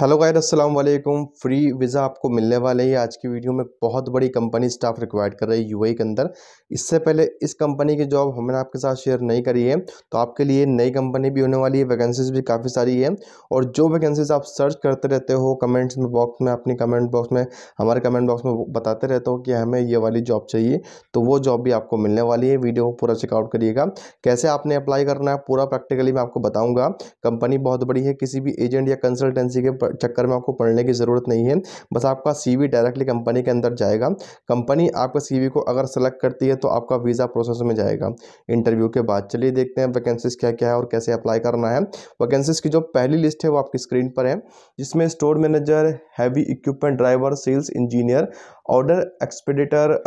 hello गायर अस्सलाम वालेकुम फ्री वीज़ा आपको मिलने वाले ही आज की वीडियो में बहुत बड़ी कंपनी स्टाफ रिक्वायर्ड कर रही है यूएई के अंदर इससे पहले इस कंपनी की जॉब हमने आपके साथ शेयर नहीं करी है तो आपके लिए नई कंपनी भी होने वाली है वैकेंसीज भी काफ़ी सारी है और जो वैकेंसीज आप सर्च करते रहते हो कमेंट्स में बॉक्स में अपनी कमेंट बॉक्स में हमारे कमेंट बॉक्स में बताते रहते हो कि हमें ये वाली जॉब चाहिए तो वो जॉब भी आपको मिलने वाली है वीडियो को पूरा चेकआउट करिएगा कैसे आपने अप्लाई करना है पूरा प्रैक्टिकली मैं आपको बताऊँगा कंपनी बहुत बड़ी है किसी भी एजेंट या कंसल्टेंसी के चक्कर में आपको पढ़ने की ज़रूरत नहीं है बस आपका सीवी डायरेक्टली कंपनी के अंदर जाएगा कंपनी आपका सीवी को अगर सेलेक्ट करती है तो आपका वीज़ा प्रोसेस में जाएगा इंटरव्यू के बाद चलिए देखते हैं वैकेंसीज क्या क्या है और कैसे अप्लाई करना है वैकेंसीज की जो पहली लिस्ट है वो आपकी स्क्रीन पर है जिसमें store manager heavy equipment driver sales engineer order expediter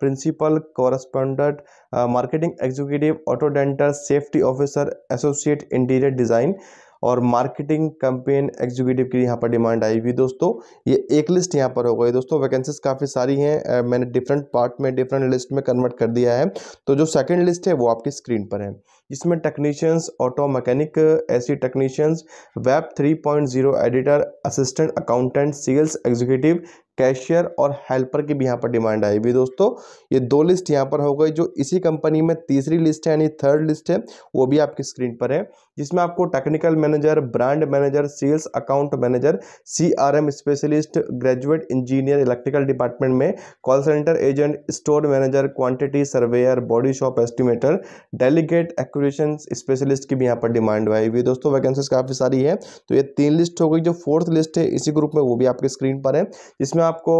principal correspondent marketing executive ऑटोडेंटर safety officer associate interior design और मार्केटिंग कैंपेन एग्जीक्यूटिव की यहाँ पर डिमांड आई हुई दोस्तों ये एक लिस्ट यहाँ पर हो गई दोस्तों वैकेंसीज काफ़ी सारी हैं मैंने डिफरेंट पार्ट में डिफरेंट लिस्ट में कन्वर्ट कर दिया है तो जो सेकेंड लिस्ट है वो आपकी स्क्रीन पर है इसमें technicians auto mechanic AC technicians web 3.0 editor assistant accountant sales executive cashier और हेल्पर की भी यहाँ पर डिमांड आई हुई दोस्तों ये दो लिस्ट यहाँ पर हो गई जो इसी कंपनी में तीसरी लिस्ट है यानी थर्ड लिस्ट है वो भी आपकी स्क्रीन पर है जिसमें आपको technical manager brand manager sales account manager CRM specialist graduate engineer electrical department में call centre agent store manager quantity surveyor body shop estimator delegate acquisition specialist की भी यहाँ पर डिमांड आई हुई दोस्तों वैकेंसीज काफ़ी सारी है तो ये तीन लिस्ट हो गई जो फोर्थ लिस्ट है इसी ग्रुप में वो भी आपकी स्क्रीन पर है जिसमें आपको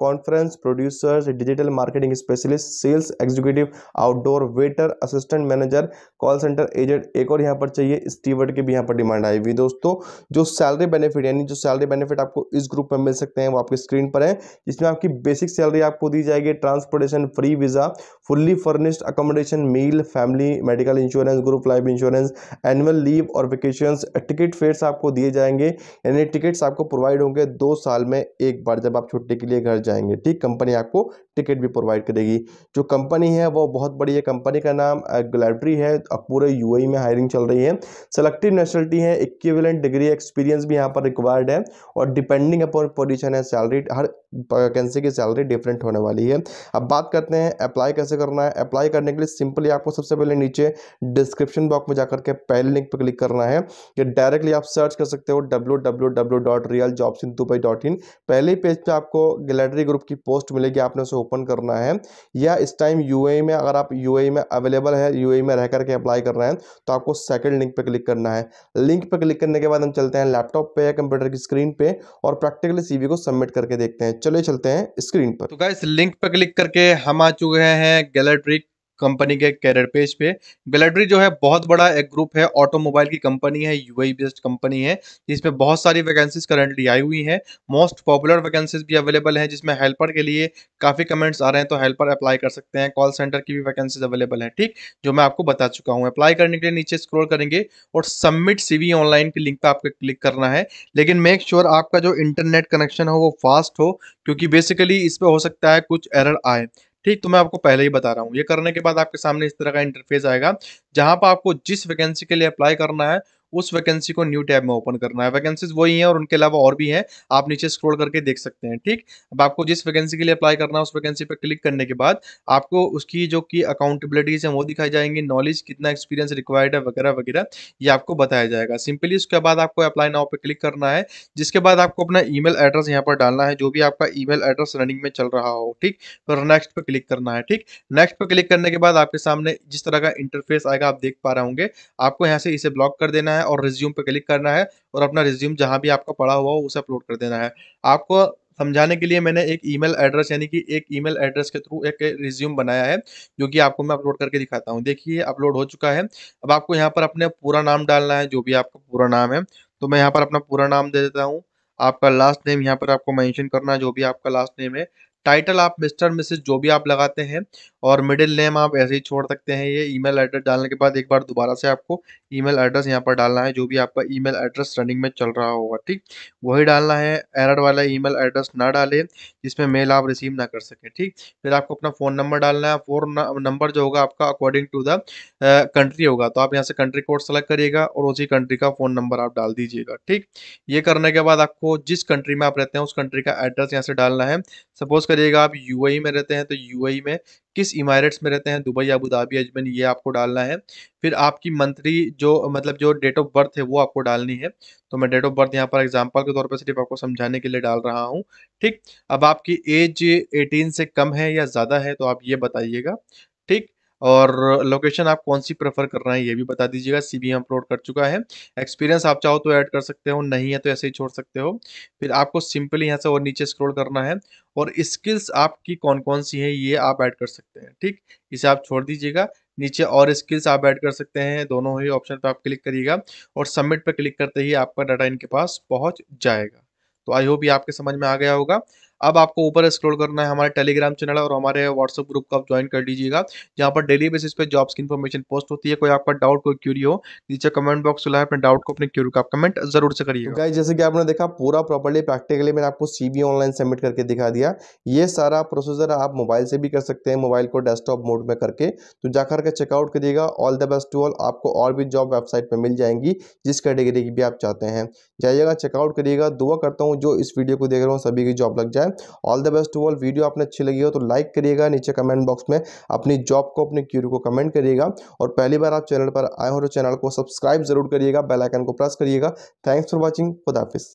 conference producers digital marketing specialist sales executive outdoor waiter assistant manager call centre agent एक और यहाँ पर चाहिए स्टीवर्ड के भी यहाँ पर डिमांड आई हुई दोस्तों जो सैलरी बेनिफिट यानी जो सैलरी बेनिफिट आपको इस ग्रुप में मिल सकते हैं वो आपके स्क्रीन पर है जिसमें आपकी बेसिक सैलरी आपको दी जाएगी transportation free visa fully furnished accommodation meal family medical insurance group life insurance annual leave और वेकेशन टिकट फेयर्स आपको दिए जाएंगे यानी टिकट्स आपको प्रोवाइड होंगे दो साल में एक बार जब आप छुट्टी के लिए घर जाएंगे ठीक कंपनी आपको टिकट भी प्रोवाइड करेगी जो कंपनी है वो बहुत बड़ी है कंपनी का नाम गलेट्री है अब पूरे यूएई e में हायरिंग चल रही है सेलेक्टिव नेशनलिटी है इक्विवेलेंट डिग्री एक्सपीरियंस भी यहाँ पर रिक्वायर्ड है और डिपेंडिंग अपॉन पोजिशन है सैलरी हर वैकेंसी की सैलरी डिफरेंट होने वाली है अब बात करते हैं अप्लाई कैसे करना है अप्लाई करने के लिए सिंपली आपको सबसे पहले नीचे डिस्क्रिप्शन बॉक्स में जाकर के पहले लिंक पर क्लिक करना है कि डायरेक्टली आप सर्च कर सकते हो W W W dot real in Dubai dot in पहले पेज पर पे आपको गैलरी ग्रुप की पोस्ट मिलेगी आपने उसे ओपन करना है या इस टाइम यू में अगर आप यू में अवेलेबल है यू में रह करके अप्लाई कर रहे हैं तो आपको सेकेंड लिंक पर क्लिक करना है लिंक पर क्लिक करने के बाद हम चलते हैं लैपटॉप पे या कंप्यूटर की स्क्रीन पे और प्रैक्टिकली सीवी को सबमिट करके देखते हैं चले चलते हैं स्क्रीन पर तो गाइस लिंक पर क्लिक करके हम आ चुके हैं गैलेट्रिक कंपनी के कैरियर पेज पे गैलेडरी जो है बहुत बड़ा एक ग्रुप है ऑटोमोबाइल की कंपनी है यूएई बेस्ड कंपनी है जिसमें बहुत सारी वैकेंसीज करंटली आई हुई हैं मोस्ट पॉपुलर वैकेंसीज भी अवेलेबल हैं जिसमें हेल्पर के लिए काफ़ी कमेंट्स आ रहे हैं तो हेल्पर अप्लाई कर सकते हैं कॉल सेंटर की भी वैकेंसीज अवेलेबल है ठीक जो मैं आपको बता चुका हूँ अप्लाई करने के लिए नीचे स्क्रोल करेंगे और सबमिट सीवी ऑनलाइन के लिंक पर आपको क्लिक करना है लेकिन मेक श्योर आपका जो इंटरनेट कनेक्शन हो वो फास्ट हो क्योंकि बेसिकली इस पर हो सकता है कुछ एरर आए ठीक तो मैं आपको पहले ही बता रहा हूँ ये करने के बाद आपके सामने इस तरह का इंटरफेस आएगा जहाँ पर आपको जिस वैकेंसी के लिए अप्लाई करना है उस वैकेंसी को न्यू टैब में ओपन करना है वैकेंसीज वही हैं और उनके अलावा और भी हैं आप नीचे स्क्रॉल करके देख सकते हैं ठीक अब आपको जिस वैकेंसी के लिए अप्लाई करना है उस वैकेंसी पर क्लिक करने के बाद आपको उसकी जो की अकाउंटेबिलिटीज हैं वो दिखाई जाएंगी नॉलेज कितना एक्सपीरियंस रिक्वायर्ड है वगैरह वगैरह ये आपको बताया जाएगा सिंपली उसके बाद आपको अप्लाई नाउ पर क्लिक करना है जिसके बाद आपको अपना ई एड्रेस यहाँ पर डालना है जो भी आपका ई एड्रेस रनिंग में चल रहा हो ठीक फिर नेक्स्ट पर क्लिक करना है ठीक नेक्स्ट पर क्लिक करने के बाद आपके सामने जिस तरह का इंटरफेस आएगा आप देख पा रहे होंगे आपको यहाँ से इसे ब्लॉक कर देना है है और रिज्यूम पे क्लिक करना है और अपना रिज्यूम जहाँ भी आपका पड़ा हुआ हो उसे अपलोड कर देना है आपको समझाने के लिए मैंने एक ईमेल एड्रेस यानी कि एक ईमेल एड्रेस के थ्रू एक रिज्यूम बनाया है जो कि आपको मैं अपलोड करके दिखाता हूँ देखिए अपलोड हो चुका है अब आपको यहाँ पर अपने पूरा नाम डालना है जो भी आपका पूरा नाम है तो मैं यहाँ पर अपना पूरा नाम दे देता हूँ आपका लास्ट नेम यहाँ पर आपको मैंशन करना है जो भी आपका लास्ट नेम है टाइटल आप मिस्टर मिसेज जो भी आप लगाते हैं और मिडिल नेम आप ऐसे ही छोड़ सकते हैं ये ईमेल एड्रेस डालने के बाद एक बार दोबारा से आपको ईमेल एड्रेस यहाँ पर डालना है जो भी आपका ईमेल एड्रेस रनिंग में चल रहा होगा ठीक वही डालना है एरर वाला ईमेल एड्रेस ना डालें जिसमें मेल आप रिसीव ना कर सकें ठीक फिर आपको अपना फ़ोन नंबर डालना है फ़ोन नंबर जो होगा आपका अकॉर्डिंग टू द कंट्री होगा तो आप यहाँ से कंट्री कोड सेलेक्ट करिएगा और उसी कंट्री का फ़ोन नंबर आप डाल दीजिएगा ठीक ये करने के बाद आपको जिस कंट्री में आप रहते हैं उस कंट्री का एड्रेस यहाँ से डालना है सपोज करिएगा आप यूएई e में रहते हैं तो यूएई e में किस इमारेट्स में रहते हैं दुबई अबू धाबी अजमेर ये आपको डालना है फिर आपकी मंथली जो मतलब जो डेट ऑफ बर्थ है वो आपको डालनी है तो मैं डेट ऑफ बर्थ यहाँ पर एग्जांपल के तौर पर सिर्फ आपको समझाने के लिए डाल रहा हूँ ठीक अब आपकी एज 18 से कम है या ज़्यादा है तो आप ये बताइएगा ठीक और लोकेशन आप कौन सी प्रेफर कर रहे हैं ये भी बता दीजिएगा सी अपलोड कर चुका है एक्सपीरियंस आप चाहो तो ऐड कर सकते हो नहीं है तो ऐसे ही छोड़ सकते हो फिर आपको सिंपली यहाँ से और नीचे स्क्रॉल करना है और स्किल्स आपकी कौन कौन सी है ये आप ऐड कर सकते हैं ठीक इसे आप छोड़ दीजिएगा नीचे और स्किल्स आप ऐड कर सकते हैं दोनों ही ऑप्शन पर आप क्लिक करिएगा और सबमिट पर क्लिक करते ही आपका डाटा इनके पास पहुँच जाएगा तो आई होप ये आपके समझ में आ गया होगा अब आपको ऊपर स्क्रॉल करना है हमारे टेलीग्राम चैनल और हमारे व्हाट्सअप ग्रुप को आप ज्वाइन कर लीजिएगा जहाँ पर डेली बेसिस पे जॉब्स की इन्फॉर्मेशन पोस्ट होती है कोई आपका डाउट कोई क्यूरी हो नीचे कमेंट बॉक्स चला है अपने डाउट को अपने क्यूरी का कमेंट जरूर से करिएगा गाइज तो जैसे कि आपने देखा पूरा प्रॉपरली प्रैक्टिकली मैंने आपको सी ऑनलाइन सबमिट करके दिखा दिया ये सारा प्रोसीजर आप मोबाइल से भी कर सकते हैं मोबाइल को डेस्कटॉप मोड में करके तो जाकर के चेकआउट करिएगा all the best to all आपको और भी जॉब वेबसाइट पर मिल जाएंगी जिस कैटेगरी की भी आप चाहते हैं जाइएगा चेकआउट करिएगा दुआ करता हूँ जो इस वीडियो को देख रहा हूँ सभी की जॉब लग जाए हैं all the best to all video आपने अच्छी लगी हो तो लाइक करिएगा नीचे कमेंट बॉक्स में अपनी जॉब को अपनी क्यूरी को कमेंट करिएगा और पहली बार आप चैनल पर आए हो तो चैनल को सब्सक्राइब जरूर करिएगा बेलाइकन को प्रेस करिएगा थैंक्स फॉर वॉचिंग खुदाफिस